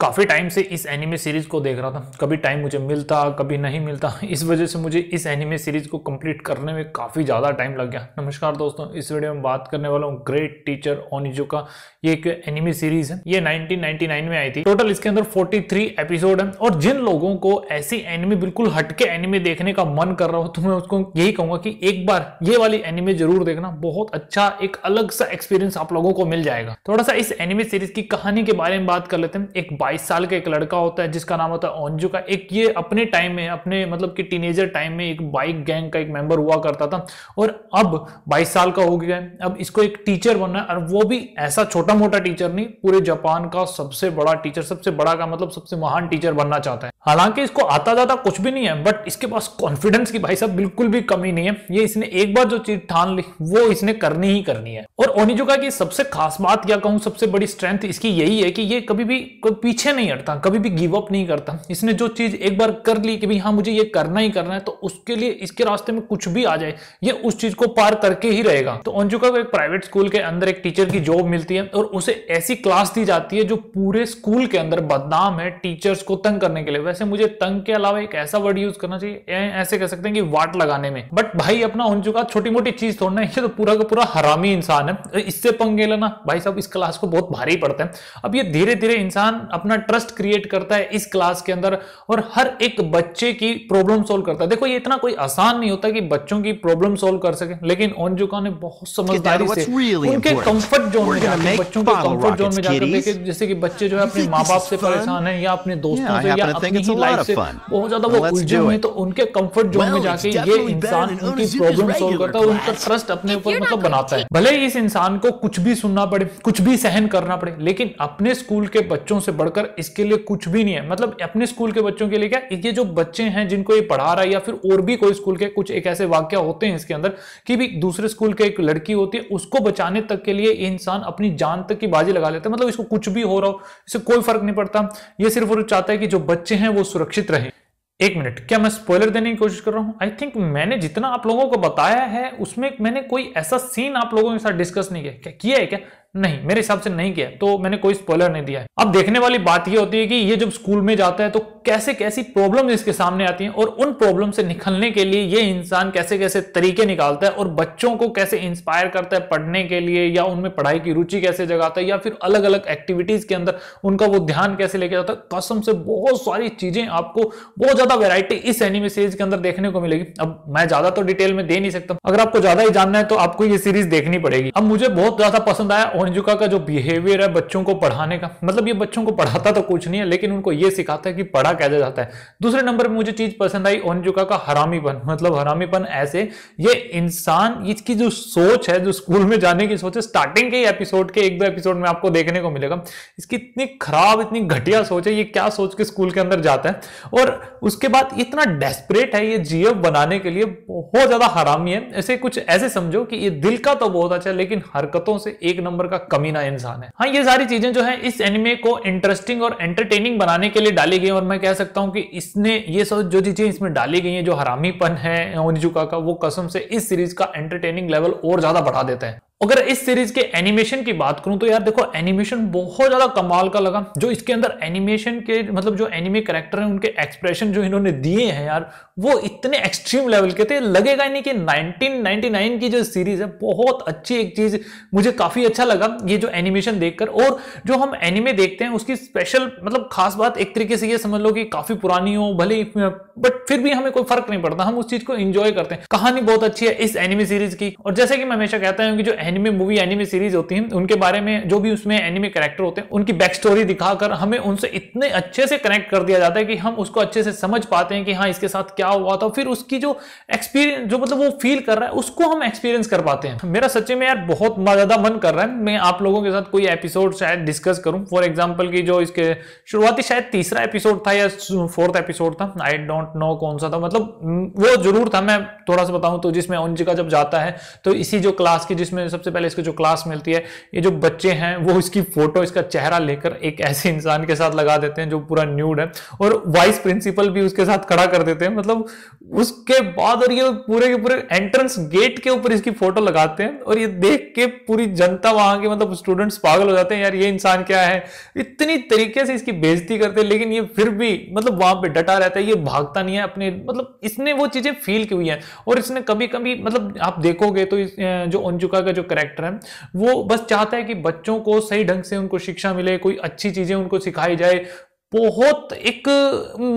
काफ़ी टाइम से इस एनिमे सीरीज़ को देख रहा था कभी टाइम मुझे मिलता कभी नहीं मिलता इस वजह से मुझे इस एनिमे सीरीज़ को कंप्लीट करने में काफ़ी ज़्यादा टाइम लग गया नमस्कार दोस्तों इस वीडियो में बात करने वाला हूँ ग्रेट टीचर ओनिजो का ये एक एनिमे सीरीज़ है ये 1999 में आई थी टोटल इसके अंदर 43 एपिसोड है और जिन लोगों को ऐसी एनिमे बिल्कुल हटके एनिमे देखने का मन कर रहा हो तो मैं उसको यही कहूँगा कि एक बार ये वाली एनिमे जरूर देखना बहुत अच्छा एक अलग सा एक्सपीरियंस आप लोगों को मिल जाएगा थोड़ा सा इस एनिमे सीरीज़ की कहानी के बारे में बात कर लेते हैं एक 22 साल का एक लड़का होता है जिसका नाम होता है ओंजू का एक ये अपने टाइम में अपने मतलब कि टीनेजर टाइम में एक बाइक गैंग का एक मेंबर हुआ करता था और अब 22 साल का हो गया है अब इसको एक टीचर बनना है और वो भी ऐसा छोटा मोटा टीचर नहीं पूरे जापान का सबसे बड़ा टीचर सबसे बड़ा का मतलब सबसे महान टीचर बनना चाहता है हालांकि इसको आता जाता कुछ भी नहीं है बट इसके पास कॉन्फिडेंस की भाई साहब बिल्कुल भी कमी नहीं है ये इसने एक बार जो चीज ठान ली वो इसने करनी ही करनी है और ओनिजुका की सबसे खास बात क्या कहूं सबसे बड़ी स्ट्रेंथ इसकी यही है कि ये कभी भी पीछे नहीं हटता कभी भी गिव अप नहीं करता इसने जो चीज एक बार कर ली कि भाई हाँ मुझे ये करना ही करना है तो उसके लिए इसके रास्ते में कुछ भी आ जाए ये उस चीज को पार करके ही रहेगा तो ओनिजुका को एक प्राइवेट स्कूल के अंदर एक टीचर की जॉब मिलती है और उसे ऐसी क्लास दी जाती है जो पूरे स्कूल के अंदर बदनाम है टीचर्स को तंग करने के लिए वैसे मुझे तंग के अलावा एक ऐसा वर्ड यूज करना चाहिए ऐसे कह सकते हैं कि वाट लगाने में बट भाई अपना उन चुका छोटी मोटी चीज थोड़ना ये तो पूरा का पूरा हरामी इंसान है तो इससे पंगे लेना भाई साहब इस क्लास को बहुत भारी पड़ता है अब ये धीरे धीरे इंसान अपना ट्रस्ट क्रिएट करता है इस क्लास के अंदर और हर एक बच्चे की प्रॉब्लम सोल्व करता है देखो ये इतना कोई आसान नहीं होता कि बच्चों की प्रॉब्लम सोल्व कर सके लेकिन ओनजुका ने बहुत समझदारी से really उनके कंफर्ट जोन में बच्चों के कंफर्ट जोन में जाकर देखे जैसे कि बच्चे जो है अपने माँ बाप से परेशान है या अपने दोस्तों से या अपने लाइफ से बहुत ज्यादा वो उलझे हुए तो उनके जोन में जाके ये इंसान उनकी प्रॉब्लम करता है उनका ट्रस्ट अपने ऊपर मतलब बनाता है भले इस इंसान को कुछ भी सुनना पड़े कुछ भी सहन करना पड़े लेकिन अपने स्कूल के बच्चों से बढ़कर इसके लिए कुछ भी नहीं है मतलब अपने स्कूल के बच्चों के लिए क्या ये जो बच्चे हैं जिनको ये पढ़ा रहा है या फिर और भी कोई स्कूल के कुछ एक ऐसे वाक्य होते हैं इसके अंदर कि भी दूसरे स्कूल के एक लड़की होती है उसको बचाने तक के लिए इंसान अपनी जान तक की बाजी लगा लेता है मतलब इसको कुछ भी हो रहा हो इससे कोई फर्क नहीं पड़ता ये सिर्फ और चाहता है कि जो बच्चे हैं हैं वो सुरक्षित रहें एक मिनट क्या मैं स्पॉइलर देने की कोशिश कर रहा हूं आई थिंक मैंने जितना आप लोगों को बताया है उसमें मैंने कोई ऐसा सीन आप लोगों के साथ डिस्कस नहीं किया क्या किया है क्या नहीं मेरे हिसाब से नहीं किया तो मैंने कोई स्पॉइलर नहीं दिया है अब देखने वाली बात यह होती है कि ये जब स्कूल में जाता है तो कैसे कैसी प्रॉब्लम इसके सामने आती है और उन प्रॉब्लम से निकलने के लिए ये इंसान कैसे कैसे तरीके निकालता है और बच्चों को कैसे इंस्पायर करता है पढ़ने के लिए या उनमें पढ़ाई की रुचि कैसे जगाता है या फिर अलग अलग एक्टिविटीज के अंदर उनका वो ध्यान कैसे लेके जाता है कसम से बहुत सारी चीजें आपको बहुत ज्यादा वेरायटी इस एनिमे सीरीज के अंदर देखने को मिलेगी अब मैं ज्यादा तो डिटेल में दे नहीं सकता अगर आपको ज्यादा ही जानना है तो आपको ये सीरीज देखनी पड़ेगी अब मुझे बहुत ज्यादा पसंद आया कोहनजुका का जो बिहेवियर है बच्चों को पढ़ाने का मतलब ये बच्चों को पढ़ाता तो कुछ नहीं है लेकिन उनको ये सिखाता है कि पढ़ा कैसे जाता है दूसरे नंबर पर मुझे चीज पसंद आई कोहनजुका का हरामीपन मतलब हरामीपन ऐसे ये इंसान इसकी जो सोच है जो स्कूल में जाने की सोच है स्टार्टिंग के एपिसोड के एक दो एपिसोड में आपको देखने को मिलेगा इसकी इतनी खराब इतनी घटिया सोच है ये क्या सोच के स्कूल के अंदर जाता है और उसके बाद इतना डेस्परेट है ये जीव बनाने के लिए बहुत ज्यादा हरामी है ऐसे कुछ ऐसे समझो कि ये दिल का तो बहुत अच्छा है लेकिन हरकतों से एक नंबर का कमीना इंसान है हाँ ये सारी चीजें जो है इस एनिमे को इंटरेस्टिंग और एंटरटेनिंग बनाने के लिए डाली गई और मैं कह सकता हूँ कि इसने ये सब जो चीजें इसमें डाली गई है जो हरामीपन है ओनिजुका का वो कसम से इस सीरीज का एंटरटेनिंग लेवल और ज्यादा बढ़ा देते हैं अगर इस सीरीज के एनिमेशन की बात करूं तो यार देखो एनिमेशन बहुत ज्यादा कमाल का लगा जो इसके अंदर एनिमेशन के मतलब जो एनिमे करेक्टर हैं उनके एक्सप्रेशन जो इन्होंने दिए हैं यार वो इतने एक्सट्रीम लेवल के थे लगेगा नहीं कि 1999 की जो सीरीज है बहुत अच्छी एक चीज मुझे काफी अच्छा लगा ये जो एनिमेशन देखकर और जो हम एनिमे देखते हैं उसकी स्पेशल मतलब खास बात एक तरीके से ये समझ लो कि काफी पुरानी हो भले बट फिर भी हमें कोई फर्क नहीं पड़ता हम उस चीज को इंजॉय करते हैं कहानी बहुत अच्छी है इस एनिमे सीरीज की और जैसे कि मैं हमेशा कहता हूँ कि जो एनिमे मूवी एनिमे सीरीज होती हैं उनके बारे में जो भी उसमें एनिमे कैरेक्टर होते हैं उनकी बैक स्टोरी दिखाकर हमें उनसे इतने अच्छे से कनेक्ट कर दिया जाता है कि हम उसको अच्छे से समझ पाते हैं कि हाँ इसके साथ क्या हुआ था फिर उसकी जो एक्सपीरियंस जो मतलब वो फील कर रहा है उसको हम एक्सपीरियंस कर पाते हैं मेरा सच्चे में यार बहुत ज्यादा मन कर रहा है मैं आप लोगों के साथ कोई एपिसोड शायद डिस्कस करूं फॉर एग्जाम्पल की जो इसके शुरुआती शायद तीसरा एपिसोड था या फोर्थ एपिसोड था आई डोंट नो कौन सा था मतलब वो जरूर था मैं थोड़ा सा बताऊं तो जिसमें जगह जब जाता है तो इसी जो क्लास की जिसमें सबसे पहले इसको जो क्लास मिलती है ये जो बच्चे हैं वो इसकी फोटो इसका चेहरा लेकर एक ऐसे इंसान के साथ लगा देते हैं जो पूरा न्यूड है और वाइस प्रिंसिपल भी उसके साथ खड़ा कर देते हैं मतलब उसके बाद और ये पूरे के पूरे एंट्रेंस गेट के ऊपर इसकी फोटो लगाते हैं और ये देख के पूरी जनता वहां के मतलब स्टूडेंट्स पागल हो जाते हैं यार ये इंसान क्या है इतनी तरीके से इसकी बेजती करते हैं लेकिन ये फिर भी मतलब वहां पे डटा रहता है ये भागता नहीं है अपने मतलब इसने वो चीजें फील की हुई है और इसने कभी कभी मतलब आप देखोगे तो जो ओनचुका का जो करेक्टर है वो बस चाहता है कि बच्चों को सही ढंग से उनको शिक्षा मिले कोई अच्छी चीजें उनको सिखाई जाए बहुत एक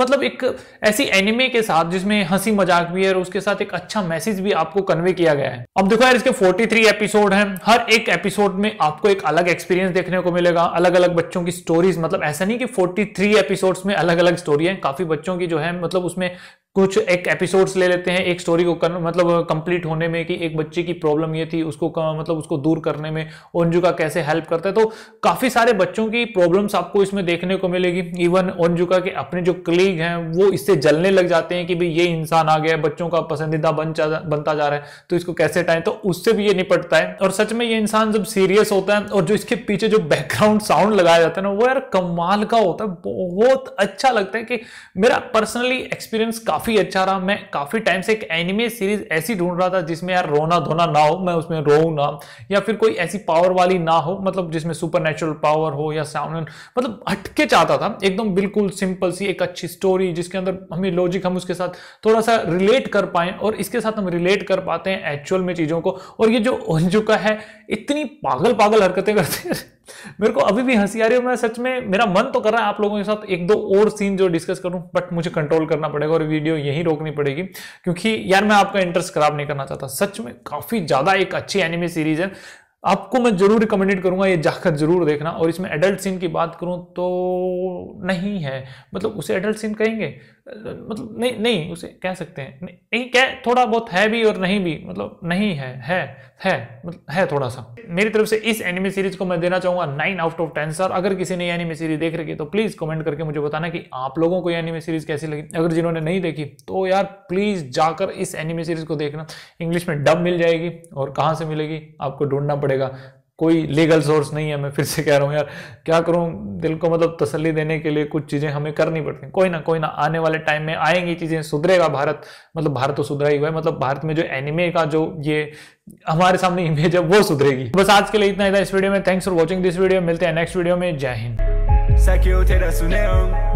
मतलब एक ऐसी एनिमे के साथ जिसमें हंसी मजाक भी है और उसके साथ एक अच्छा मैसेज भी आपको कन्वे किया गया है अब देखो यार इसके 43 एपिसोड हैं हर एक एपिसोड में आपको एक अलग एक्सपीरियंस देखने को मिलेगा अलग अलग बच्चों की स्टोरीज मतलब ऐसा नहीं कि 43 एपिसोड्स में अलग अलग स्टोरी है काफी बच्चों की जो है मतलब उसमें कुछ एक एपिसोड्स ले लेते हैं एक स्टोरी को कर, मतलब कंप्लीट होने में कि एक बच्चे की प्रॉब्लम ये थी उसको मतलब उसको दूर करने में ओंजू का कैसे हेल्प करता है तो काफ़ी सारे बच्चों की प्रॉब्लम्स आपको इसमें देखने को मिलेगी इवन ओंजुका के अपने जो क्लीग हैं वो इससे जलने लग जाते हैं कि भाई ये इंसान आ गया बच्चों का पसंदीदा बन बनता जा रहा है तो इसको कैसे टाइम तो उससे भी ये निपटता है और सच में ये इंसान जब सीरियस होता है और जो इसके पीछे जो बैकग्राउंड साउंड लगाया जाता है ना वो यार कमाल का होता है बहुत अच्छा लगता है कि मेरा पर्सनली एक्सपीरियंस काफ़ी काफी अच्छा रहा मैं काफी टाइम से एक एनिमे सीरीज ऐसी ढूंढ रहा था जिसमें यार रोना धोना ना हो मैं उसमें रो ना या फिर कोई ऐसी पावर वाली ना हो मतलब जिसमें सुपर पावर हो या सामने मतलब हटके चाहता था एकदम बिल्कुल सिंपल सी एक अच्छी स्टोरी जिसके अंदर हमें लॉजिक हम उसके साथ थोड़ा सा रिलेट कर पाए और इसके साथ हम रिलेट कर पाते हैं एक्चुअल में चीजों को और ये जो हो चुका है इतनी पागल पागल हरकतें करते हैं मेरे को अभी भी हंसी आ रही है मैं सच में मेरा मन तो कर रहा है आप लोगों के साथ एक दो और सीन जो डिस्कस करूं बट मुझे कंट्रोल करना पड़ेगा और वीडियो यहीं रोकनी पड़ेगी क्योंकि यार मैं आपका इंटरेस्ट खराब नहीं करना चाहता सच में काफी ज्यादा एक अच्छी एनिमे सीरीज है आपको मैं जरूर रिकमेंडेड करूंगा ये जाकर जरूर देखना और इसमें एडल्ट सीन की बात करूं तो नहीं है मतलब उसे एडल्ट सीन कहेंगे मतलब नहीं नहीं उसे कह सकते हैं नहीं, कह थोड़ा बहुत है भी और नहीं भी मतलब नहीं है है है मतलब है थोड़ा सा मेरी तरफ से इस एनिमे सीरीज को मैं देना चाहूंगा nine out of ten sir अगर किसी ने एनिमे सीरीज देख रखी तो प्लीज कमेंट करके मुझे बताना कि आप लोगों को एनिमे सीरीज कैसी लगी अगर जिन्होंने नहीं देखी तो यार प्लीज जाकर इस एनिमे सीरीज को देखना इंग्लिश में डब मिल जाएगी और कहाँ से मिलेगी आपको ढूंढना पड़ेगा कोई लीगल सोर्स नहीं है मैं फिर से कह रहा हूँ यार क्या करूँ दिल को मतलब तसल्ली देने के लिए कुछ चीज़ें हमें करनी पड़ती हैं कोई ना कोई ना आने वाले टाइम में आएंगी चीज़ें सुधरेगा भारत मतलब भारत तो सुधरा ही हुआ है मतलब भारत में जो एनिमे का जो ये हमारे सामने इमेज है वो सुधरेगी बस आज के लिए इतना इतना इस वीडियो में thanks for watching this video मिलते हैं नेक्स्ट वीडियो में जय हिंद